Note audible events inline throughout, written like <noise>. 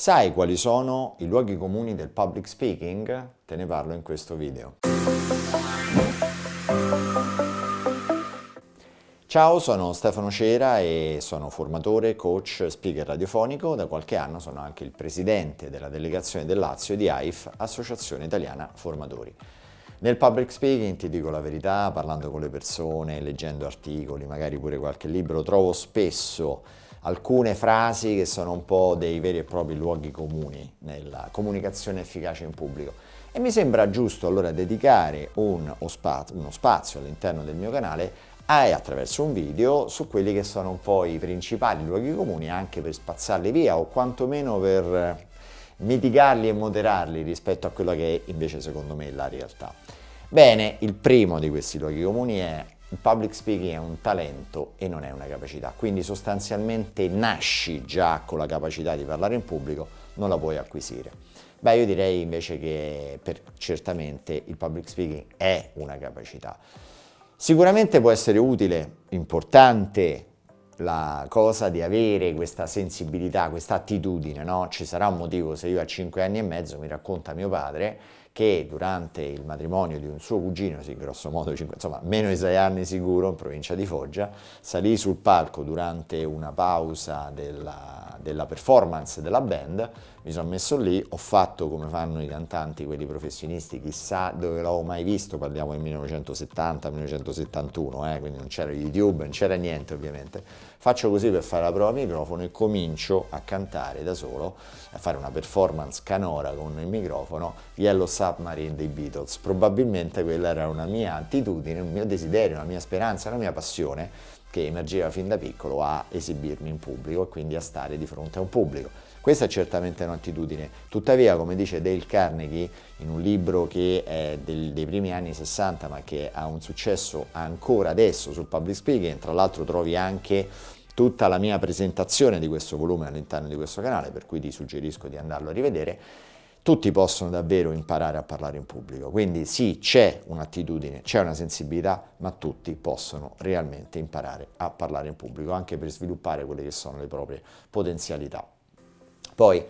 Sai quali sono i luoghi comuni del public speaking? Te ne parlo in questo video. Ciao, sono Stefano Cera e sono formatore, coach, speaker radiofonico. Da qualche anno sono anche il presidente della delegazione del Lazio di AIF, Associazione Italiana Formatori. Nel public speaking, ti dico la verità, parlando con le persone, leggendo articoli, magari pure qualche libro, trovo spesso alcune frasi che sono un po' dei veri e propri luoghi comuni nella comunicazione efficace in pubblico. E mi sembra giusto allora dedicare un, uno spazio all'interno del mio canale e eh, attraverso un video su quelli che sono un po' i principali luoghi comuni anche per spazzarli via o quantomeno per mitigarli e moderarli rispetto a quella che è invece secondo me la realtà. Bene, il primo di questi luoghi comuni è il public speaking è un talento e non è una capacità, quindi sostanzialmente nasci già con la capacità di parlare in pubblico, non la puoi acquisire. Beh, io direi invece che per, certamente il public speaking è una capacità. Sicuramente può essere utile, importante, la cosa di avere questa sensibilità, questa attitudine, no? Ci sarà un motivo se io a cinque anni e mezzo mi racconta mio padre che durante il matrimonio di un suo cugino, sì, grosso modo, insomma, meno di sei anni sicuro, in provincia di Foggia, salì sul palco durante una pausa della, della performance della band, mi sono messo lì, ho fatto come fanno i cantanti, quelli professionisti, chissà dove l'ho mai visto, parliamo del 1970-1971, eh, quindi non c'era YouTube, non c'era niente ovviamente. Faccio così per fare la prova a microfono e comincio a cantare da solo, a fare una performance canora con il microfono, Yellow Submarine dei Beatles. Probabilmente quella era una mia attitudine, un mio desiderio, una mia speranza, una mia passione che emergeva fin da piccolo a esibirmi in pubblico e quindi a stare di fronte a un pubblico. Questa è certamente un'attitudine, tuttavia come dice Dale Carnegie in un libro che è del, dei primi anni 60 ma che ha un successo ancora adesso sul public speaking, tra l'altro trovi anche tutta la mia presentazione di questo volume all'interno di questo canale, per cui ti suggerisco di andarlo a rivedere, tutti possono davvero imparare a parlare in pubblico. Quindi sì, c'è un'attitudine, c'è una sensibilità, ma tutti possono realmente imparare a parlare in pubblico, anche per sviluppare quelle che sono le proprie potenzialità. Poi,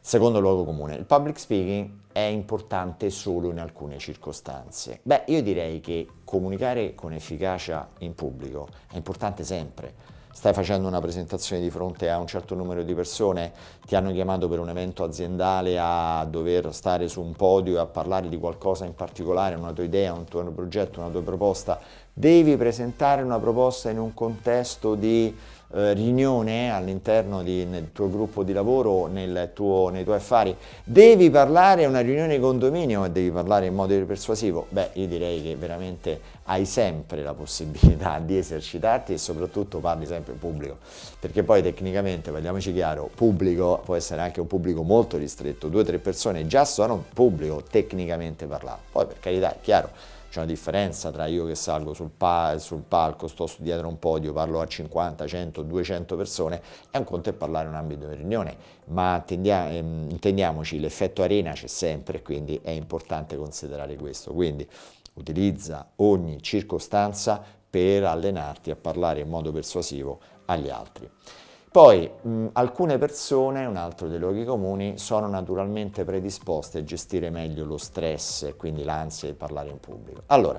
secondo luogo comune, il public speaking è importante solo in alcune circostanze. Beh, io direi che comunicare con efficacia in pubblico è importante sempre stai facendo una presentazione di fronte a un certo numero di persone, ti hanno chiamato per un evento aziendale a dover stare su un podio e a parlare di qualcosa in particolare, una tua idea, un tuo progetto, una tua proposta, devi presentare una proposta in un contesto di eh, riunione all'interno del tuo gruppo di lavoro, tuo, nei tuoi affari, devi parlare a una riunione di condominio e devi parlare in modo persuasivo, beh io direi che veramente hai sempre la possibilità di esercitarti e soprattutto parli sempre in pubblico, perché poi tecnicamente, parliamoci chiaro, pubblico può essere anche un pubblico molto ristretto, due o tre persone già sono pubblico tecnicamente parlato, poi per carità è chiaro c'è una differenza tra io che salgo sul, pal sul, palco, sto dietro un podio, parlo a 50, 100, 200 persone è un conto è parlare in un ambito di riunione, ma ehm, intendiamoci l'effetto arena c'è sempre, quindi è importante considerare questo, quindi utilizza ogni circostanza per allenarti a parlare in modo persuasivo agli altri. Poi mh, alcune persone, un altro dei luoghi comuni, sono naturalmente predisposte a gestire meglio lo stress e quindi l'ansia di parlare in pubblico. Allora,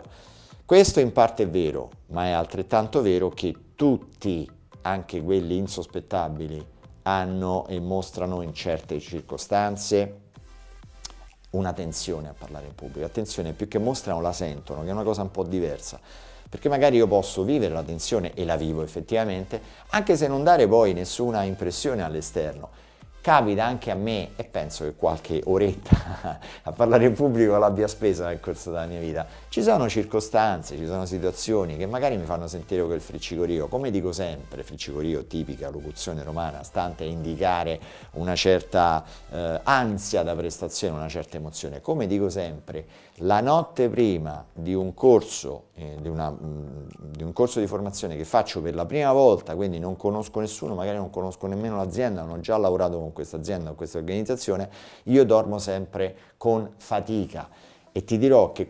questo in parte è vero, ma è altrettanto vero che tutti, anche quelli insospettabili, hanno e mostrano in certe circostanze una tensione a parlare in pubblico. Attenzione, più che mostrano la sentono, che è una cosa un po' diversa perché magari io posso vivere la tensione e la vivo effettivamente, anche se non dare poi nessuna impressione all'esterno Capita anche a me, e penso che qualche oretta <laughs> a parlare in pubblico l'abbia spesa nel corso della mia vita, ci sono circostanze, ci sono situazioni che magari mi fanno sentire quel friccicorio. Come dico sempre, friccicorio tipica locuzione romana, stante a indicare una certa eh, ansia da prestazione, una certa emozione. Come dico sempre, la notte prima di un corso, eh, di, una, mh, mm, di un corso di formazione che faccio per la prima volta, quindi non conosco nessuno, magari non conosco nemmeno l'azienda, non ho già lavorato con questa azienda, con questa organizzazione, io dormo sempre con fatica. E ti dirò che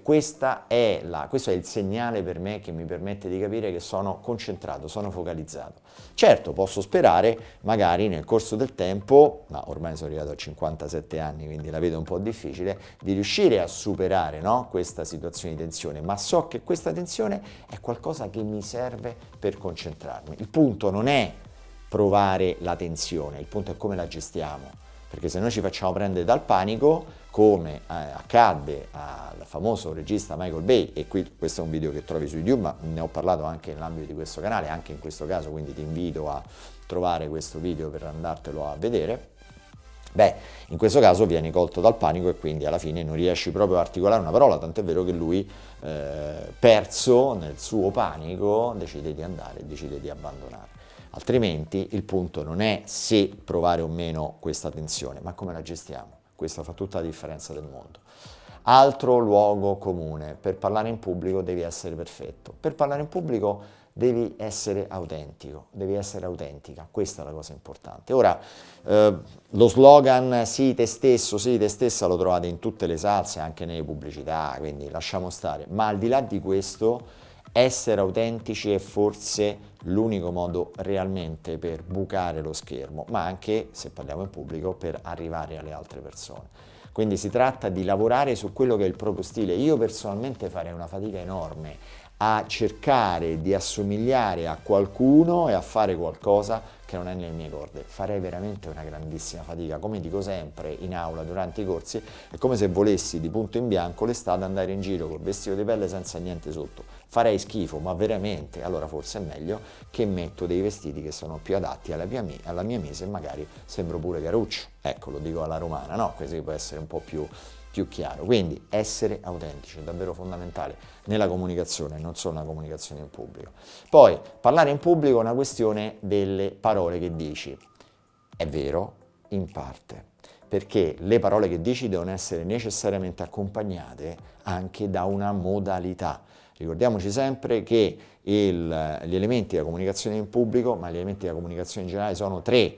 è la, questo è il segnale per me che mi permette di capire che sono concentrato, sono focalizzato. Certo, posso sperare, magari nel corso del tempo, ma ormai sono arrivato a 57 anni, quindi la vedo un po' difficile, di riuscire a superare no, questa situazione di tensione, ma so che questa tensione è qualcosa che mi serve per concentrarmi. Il punto non è provare la tensione, il punto è come la gestiamo, perché se noi ci facciamo prendere dal panico, come eh, accadde al famoso regista Michael Bay, e qui questo è un video che trovi su YouTube, ma ne ho parlato anche nell'ambito di questo canale, anche in questo caso, quindi ti invito a trovare questo video per andartelo a vedere. Beh, in questo caso viene colto dal panico e quindi alla fine non riesci proprio a articolare una parola, tant'è vero che lui, eh, perso nel suo panico, decide di andare, decide di abbandonare. Altrimenti il punto non è se provare o meno questa tensione, ma come la gestiamo. Questo fa tutta la differenza del mondo. Altro luogo comune, per parlare in pubblico devi essere perfetto. Per parlare in pubblico devi essere autentico, devi essere autentica, questa è la cosa importante. Ora, eh, lo slogan sì te stesso, sì te stessa lo trovate in tutte le salse, anche nelle pubblicità, quindi lasciamo stare, ma al di là di questo essere autentici è forse l'unico modo realmente per bucare lo schermo, ma anche, se parliamo in pubblico, per arrivare alle altre persone. Quindi si tratta di lavorare su quello che è il proprio stile. Io personalmente farei una fatica enorme a cercare di assomigliare a qualcuno e a fare qualcosa che non è nelle mie corde. Farei veramente una grandissima fatica, come dico sempre in aula durante i corsi, è come se volessi di punto in bianco l'estate andare in giro col vestito di pelle senza niente sotto. Farei schifo, ma veramente, allora forse è meglio che metto dei vestiti che sono più adatti alla mia, alla mia mise e magari sembro pure caruccio. Ecco, lo dico alla romana, no? Così può essere un po' più più chiaro. Quindi essere autentici è davvero fondamentale nella comunicazione, non solo nella comunicazione in pubblico. Poi parlare in pubblico è una questione delle parole che dici. È vero, in parte perché le parole che dici devono essere necessariamente accompagnate anche da una modalità. Ricordiamoci sempre che il, gli elementi della comunicazione in pubblico, ma gli elementi della comunicazione in generale sono tre,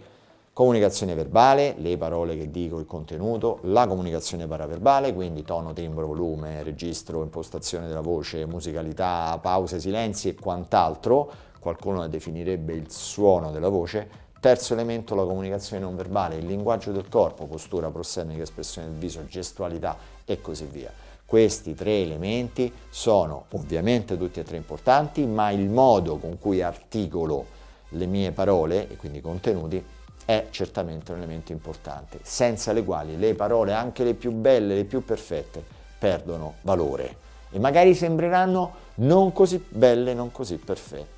Comunicazione verbale, le parole che dico, il contenuto, la comunicazione paraverbale, quindi tono, timbro, volume, registro, impostazione della voce, musicalità, pause, silenzi e quant'altro, qualcuno la definirebbe il suono della voce. Terzo elemento, la comunicazione non verbale, il linguaggio del corpo, postura, prossemica, espressione del viso, gestualità e così via. Questi tre elementi sono ovviamente tutti e tre importanti, ma il modo con cui articolo le mie parole e quindi i contenuti è certamente un elemento importante, senza le quali le parole, anche le più belle, le più perfette, perdono valore e magari sembreranno non così belle, non così perfette.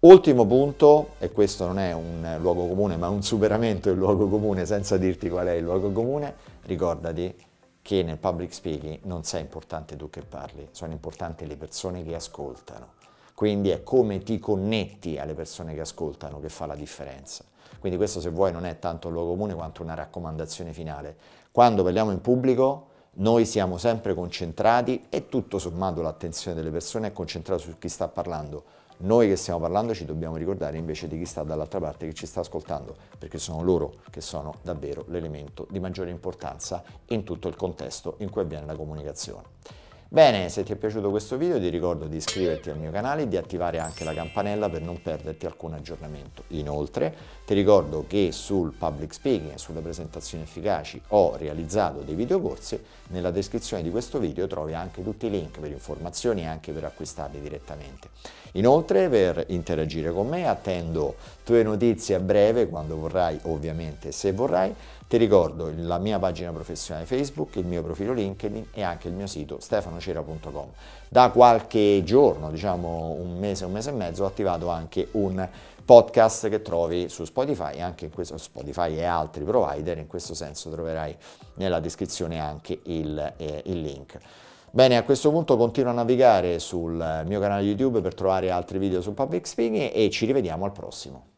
Ultimo punto, e questo non è un luogo comune, ma un superamento del luogo comune, senza dirti qual è il luogo comune, ricordati che nel public speaking non sei importante tu che parli, sono importanti le persone che ascoltano. Quindi è come ti connetti alle persone che ascoltano che fa la differenza. Quindi questo se vuoi non è tanto un luogo comune quanto una raccomandazione finale. Quando parliamo in pubblico noi siamo sempre concentrati e tutto sommato l'attenzione delle persone è concentrata su chi sta parlando. Noi che stiamo parlando ci dobbiamo ricordare invece di chi sta dall'altra parte che ci sta ascoltando, perché sono loro che sono davvero l'elemento di maggiore importanza in tutto il contesto in cui avviene la comunicazione. Bene, se ti è piaciuto questo video ti ricordo di iscriverti al mio canale e di attivare anche la campanella per non perderti alcun aggiornamento. Inoltre ti ricordo che sul public speaking e sulle presentazioni efficaci ho realizzato dei videocorsi, nella descrizione di questo video trovi anche tutti i link per informazioni e anche per acquistarli direttamente. Inoltre per interagire con me attendo tue notizie a breve quando vorrai, ovviamente se vorrai, ti ricordo la mia pagina professionale Facebook, il mio profilo LinkedIn e anche il mio sito stefanocera.com. Da qualche giorno, diciamo un mese, un mese e mezzo, ho attivato anche un podcast che trovi su Spotify e anche in questo Spotify e altri provider, in questo senso troverai nella descrizione anche il, eh, il link. Bene, a questo punto continuo a navigare sul mio canale YouTube per trovare altri video su public speaking e ci rivediamo al prossimo.